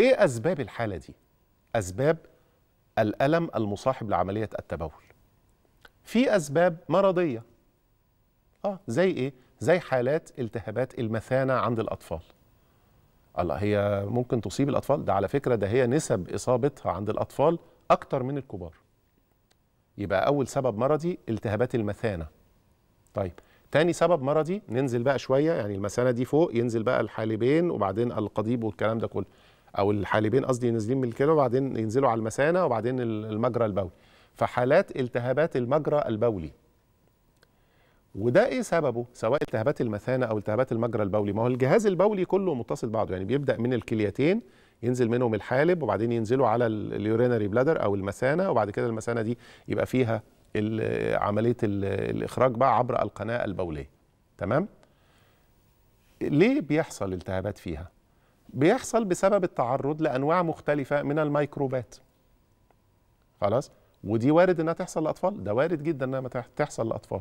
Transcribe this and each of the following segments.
ايه اسباب الحاله دي اسباب الالم المصاحب لعمليه التبول في اسباب مرضيه اه زي ايه زي حالات التهابات المثانه عند الاطفال الله هي ممكن تصيب الاطفال ده على فكره ده هي نسب اصابتها عند الاطفال اكتر من الكبار يبقى اول سبب مرضي التهابات المثانه طيب تاني سبب مرضي ننزل بقى شويه يعني المثانه دي فوق ينزل بقى الحالبين وبعدين القضيب والكلام ده كله او الحالبين قصدي نازلين من الكلى وبعدين ينزلوا على المثانه وبعدين المجرى البولي فحالات التهابات المجرى البولي وده ايه سببه سواء التهابات المثانه او التهابات المجرى البولي ما هو الجهاز البولي كله متصل بعضه يعني بيبدا من الكليتين ينزل منهم الحالب وبعدين ينزلوا على اليورينري بلادر او المثانه وبعد كده المثانه دي يبقى فيها عمليه الاخراج بقى عبر القناه البوليه تمام ليه بيحصل التهابات فيها بيحصل بسبب التعرض لانواع مختلفه من الميكروبات خلاص ودي وارد انها تحصل لاطفال ده وارد جدا انها تحصل لاطفال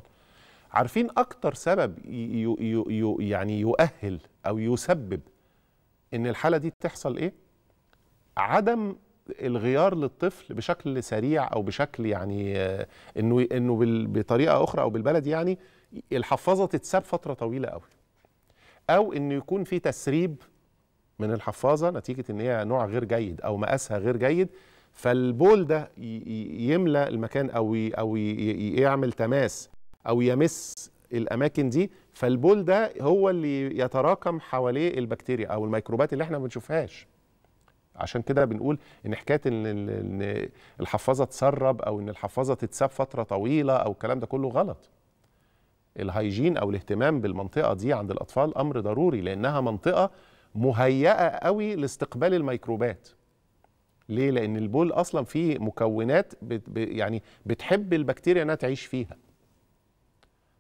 عارفين اكتر سبب يو يو يو يعني يؤهل او يسبب ان الحاله دي تحصل ايه عدم الغيار للطفل بشكل سريع او بشكل يعني آه، انه انه بطريقه اخرى او بالبلد يعني الحفاظه تتساب فتره طويله قوي او انه يكون في تسريب من الحفاظه نتيجه ان هي نوع غير جيد او مقاسها غير جيد فالبول ده يملى المكان او او يعمل تماس او يمس الاماكن دي فالبول ده هو اللي يتراكم حواليه البكتيريا او الميكروبات اللي احنا ما بنشوفهاش عشان كده بنقول ان حكايه ان الحفاظه تسرب او ان الحفاظه تتساب فتره طويله او الكلام ده كله غلط الهيجين او الاهتمام بالمنطقه دي عند الاطفال امر ضروري لانها منطقه مهيئه قوي لاستقبال الميكروبات ليه لان البول اصلا فيه مكونات بت يعني بتحب البكتيريا انها تعيش فيها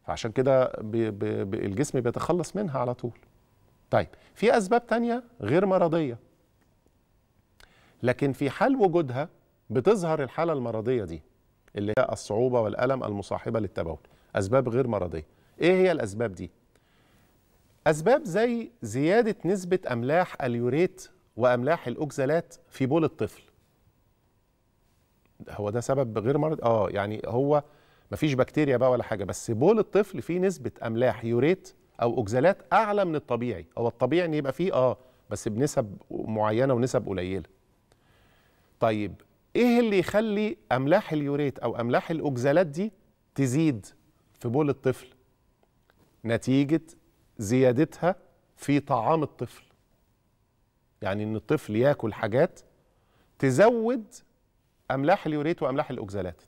فعشان كده الجسم بيتخلص منها على طول طيب في اسباب تانية غير مرضيه لكن في حال وجودها بتظهر الحاله المرضيه دي اللي هي الصعوبه والالم المصاحبه للتبول اسباب غير مرضيه ايه هي الاسباب دي أسباب زي زيادة نسبة أملاح اليوريت وأملاح الأوكزالات في بول الطفل هو ده سبب غير مرض اه يعني هو مفيش بكتيريا بقى ولا حاجه بس بول الطفل فيه نسبه املاح يوريت او اوكزالات اعلى من الطبيعي هو الطبيعي ان يبقى فيه اه بس بنسب معينه ونسب قليله طيب ايه اللي يخلي املاح اليوريت او املاح الاوكزالات دي تزيد في بول الطفل نتيجه زيادتها في طعام الطفل يعني ان الطفل ياكل حاجات تزود املاح اليوريت واملاح الاكزالات طيب